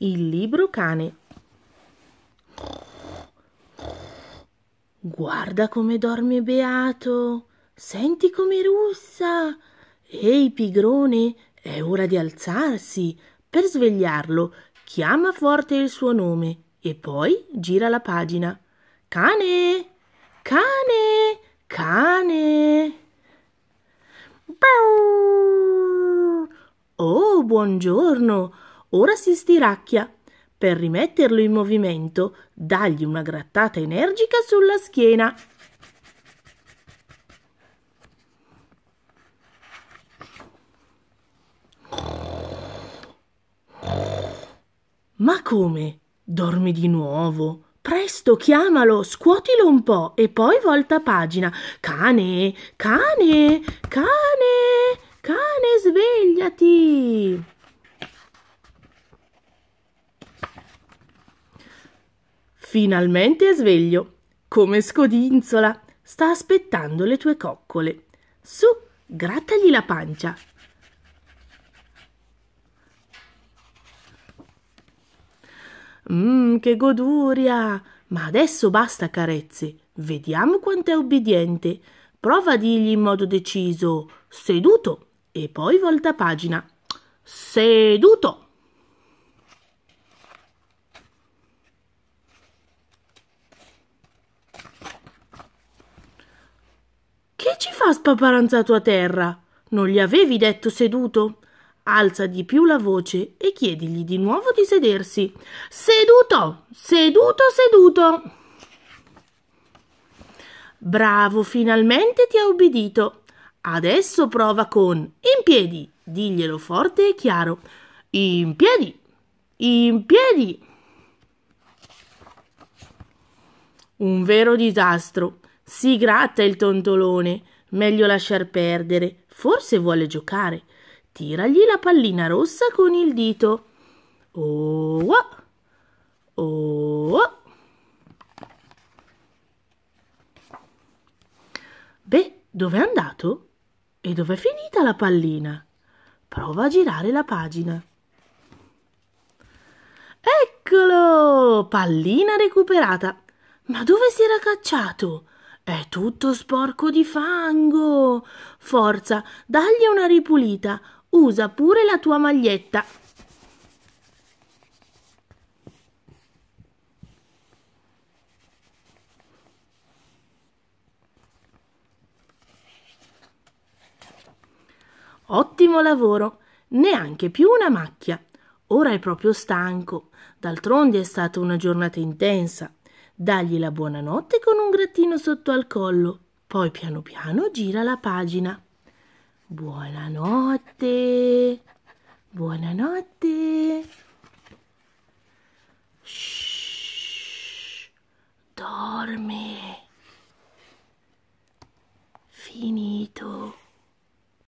Il libro cane. Guarda come dorme Beato. Senti come russa. Ehi, pigrone, è ora di alzarsi. Per svegliarlo, chiama forte il suo nome e poi gira la pagina. Cane! Cane! Cane! Oh, buongiorno! Ora si stiracchia. Per rimetterlo in movimento, dagli una grattata energica sulla schiena. Ma come? Dormi di nuovo? Presto, chiamalo, scuotilo un po' e poi volta pagina. Cane, cane, cane, cane, svegliati! Finalmente è sveglio. Come scodinzola. Sta aspettando le tue coccole. Su, grattagli la pancia. Mmm, che goduria! Ma adesso basta carezze. Vediamo quanto è obbediente. Prova a dirgli in modo deciso seduto e poi volta pagina. Seduto! ci fa spaparanzato a terra? Non gli avevi detto seduto? Alza di più la voce e chiedigli di nuovo di sedersi. Seduto, seduto, seduto. Bravo, finalmente ti ha ubbidito. Adesso prova con in piedi. Diglielo forte e chiaro. In piedi, in piedi. Un vero disastro. Si gratta il tontolone. Meglio lasciar perdere. Forse vuole giocare. Tiragli la pallina rossa con il dito. Oh, oh, oh. oh. Beh, dov'è andato? E dov'è finita la pallina? Prova a girare la pagina. Eccolo! Pallina recuperata. Ma dove si era cacciato? È tutto sporco di fango. Forza, dagli una ripulita. Usa pure la tua maglietta. Ottimo lavoro, neanche più una macchia. Ora è proprio stanco. D'altronde è stata una giornata intensa dagli la buonanotte con un grattino sotto al collo, poi piano piano gira la pagina. Buonanotte, buonanotte. Shh, dorme.